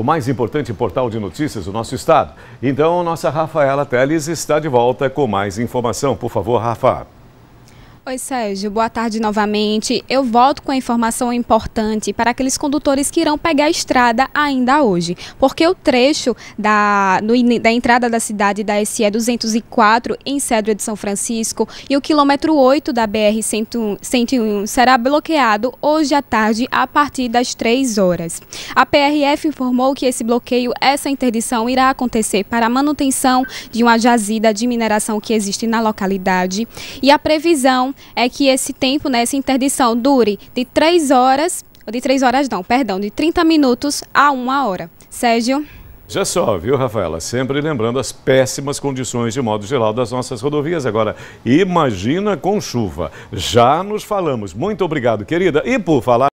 o mais importante portal de notícias do nosso estado. Então, nossa Rafaela Teles está de volta com mais informação. Por favor, Rafa. Oi, Sérgio. Boa tarde novamente. Eu volto com a informação importante para aqueles condutores que irão pegar a estrada ainda hoje, porque o trecho da, da entrada da cidade da SE 204 em Cedro de São Francisco e o quilômetro 8 da BR 101 será bloqueado hoje à tarde a partir das 3 horas. A PRF informou que esse bloqueio, essa interdição, irá acontecer para a manutenção de uma jazida de mineração que existe na localidade e a previsão é que esse tempo, né, essa interdição dure de 3 horas, de 3 horas não, perdão, de 30 minutos a 1 hora. Sérgio? Já só, viu, Rafaela? Sempre lembrando as péssimas condições, de modo geral, das nossas rodovias. Agora, imagina com chuva. Já nos falamos. Muito obrigado, querida. E por falar.